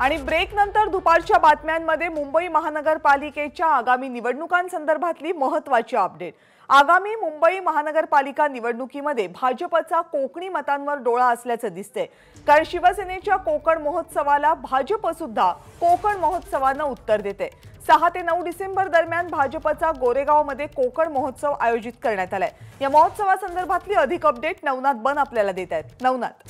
आणि ब्रेकनंतर दुपारच्या बातम्यांमध्ये मुंबई महानगरपालिकेच्या आगामी निवडणुकांसंदर्भातली महत्वाची अपडेट आगामी मुंबई महानगरपालिका निवडणुकीमध्ये भाजपचा कोकणी मतांवर डोळा असल्याचं दिसतंय कारण शिवसेनेच्या कोकण महोत्सवाला भाजप सुद्धा कोकण महोत्सवानं उत्तर देते सहा ते नऊ डिसेंबर दरम्यान भाजपचा गोरेगावमध्ये कोकण महोत्सव आयोजित करण्यात आलाय या महोत्सवासंदर्भातली अधिक अपडेट नवनाथ बन आपल्याला देत आहेत नवनाथ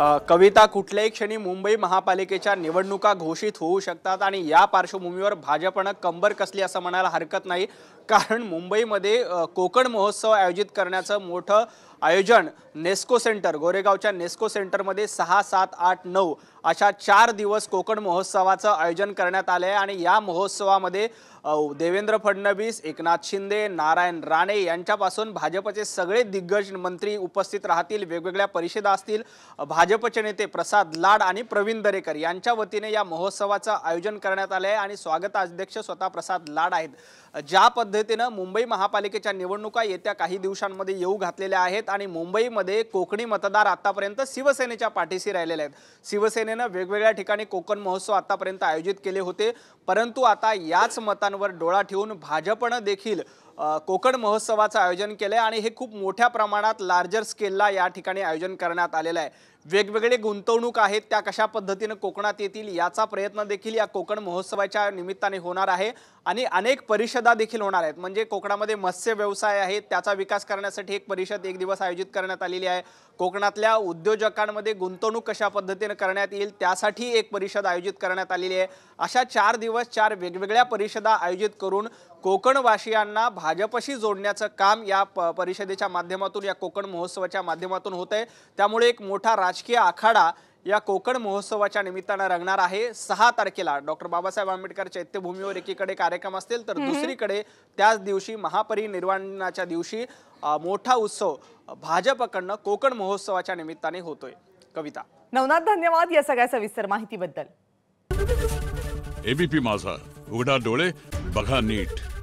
कविता कुठल्याही क्षणी मुंबई महापालिकेच्या निवडणुका घोषित होऊ शकतात आणि या पार्श्वभूमीवर भाजपनं कंबर कसली असं म्हणायला हरकत नाही कारण मुंबईमध्ये कोकण महोत्सव आयोजित करण्याचं मोठं आयोजन नेस्को सेंटर गोरेगावच्या नेस्को सेंटरमध्ये सहा सात आठ नऊ अशा चार दिवस कोकण महोत्सवाचं आयोजन करण्यात आलं आहे आणि या महोत्सवामध्ये देवेंद्र फडणवीस एकनाथ शिंदे नारायण राणे यांच्यापासून भाजपचे सगळे दिग्गज मंत्री उपस्थित राहतील वेगवेगळ्या परिषदा असतील भाजपचे नेते प्रसाद लाड आणि प्रवीण दरेकर यांच्या वतीने या महोत्सवाचं आयोजन करण्यात आलं आहे आणि स्वागताध्यक्ष स्वतः प्रसाद लाड आहेत ज्या पद्धतीनं मुंबई महापालिकेच्या निवडणुका येत्या काही दिवसांमध्ये येऊ घातलेल्या आहेत आणि मुंबईमध्ये कोकणी मतदार आतापर्यंत शिवसेनेच्या पाठीशी राहिलेले आहेत शिवसेनेनं वेगवेगळ्या ठिकाणी कोकण महोत्सव आतापर्यंत आयोजित केले होते परंतु आता याच मतांवर डोळा ठेवून भाजपनं देखील कोकण महोत्सवाचं आयोजन केलं आहे आणि हे खूप मोठ्या प्रमाणात लार्जर स्केलला या ठिकाणी आयोजन करण्यात आलेलं आहे वेगवेगळे गुंतवणूक आहेत त्या कशा पद्धतीनं कोकणात येतील याचा प्रयत्न देखील या कोकण महोत्सवाच्या निमित्ताने होणार आहे आणि अनेक परिषदा देखील होणार आहेत म्हणजे कोकणामध्ये मत्स्य व्यवसाय आहे त्याचा विकास करण्यासाठी एक परिषद एक दिवस आयोजित करण्यात आलेली आहे कोकणातल्या उद्योजकांमध्ये गुंतवणूक कशा पद्धतीनं करण्यात येईल त्यासाठी एक परिषद आयोजित करण्यात आलेली आहे अशा चार दिवस चार वेगवेगळ्या परिषदा आयोजित करून कोकणवासियांना भाजपशी जोडण्याचं काम या प परिषदेच्या माध्यमातून या कोकण महोत्सवाच्या माध्यमातून होत आहे त्यामुळे एक मोठा राजकीय आखाडा या कोकण महोत्सवाच्या निमित्तानं रंगणार आहे सहा तारखेला डॉक्टर बाबासाहेब आंबेडकर चैत्यभूमीवर एकीकडे कार्यक्रम असतील तर दुसरीकडे त्याच दिवशी महापरिनिर्वाणाच्या दिवशी मोठा उत्सव भाजपकडनं कोकण महोत्सवाच्या निमित्ताने होतोय कविता नवनाथ धन्यवाद या सगळ्या सविस्तर माहितीबद्दल एबीपी माझा उघडा डोळे बघा नीट